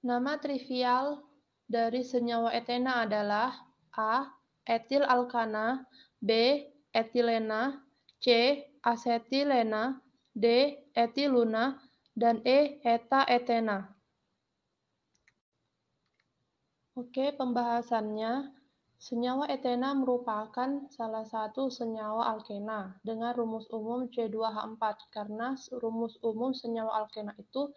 Nama trivial dari senyawa etena adalah A. etil alkana, B. etilena, C. asetilena, D. etiluna, dan E. eta-etena. Oke, pembahasannya. Senyawa etena merupakan salah satu senyawa alkena dengan rumus umum C2H4 karena rumus umum senyawa alkena itu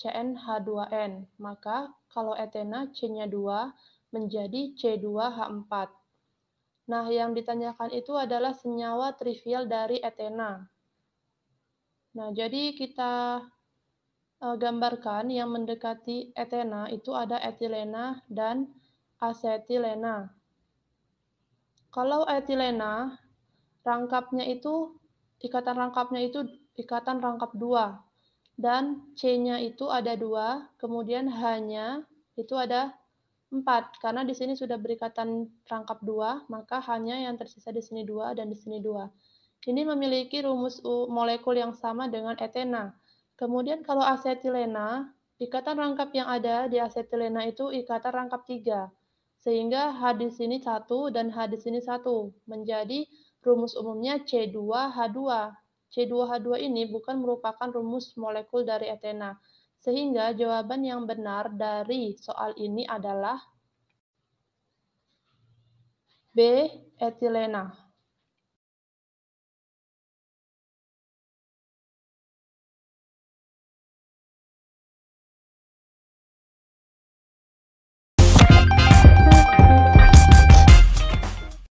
CnH2n. Maka kalau etena C-nya 2 menjadi C2H4. Nah, yang ditanyakan itu adalah senyawa trivial dari etena. Nah, jadi kita e, gambarkan yang mendekati etena itu ada etilena dan asetilena. Kalau etilena, rangkapnya itu ikatan rangkapnya itu ikatan rangkap 2 dan C-nya itu ada dua, kemudian H-nya itu ada empat, karena di sini sudah berikatan rangkap dua, maka H-nya yang tersisa di sini dua dan di sini dua. Ini memiliki rumus U molekul yang sama dengan etena. Kemudian kalau asetilena, ikatan rangkap yang ada di asetilena itu ikatan rangkap tiga, sehingga H di sini satu dan H di sini satu menjadi rumus umumnya C2H2 C2H2 ini bukan merupakan rumus molekul dari etena. Sehingga jawaban yang benar dari soal ini adalah B. Etilena.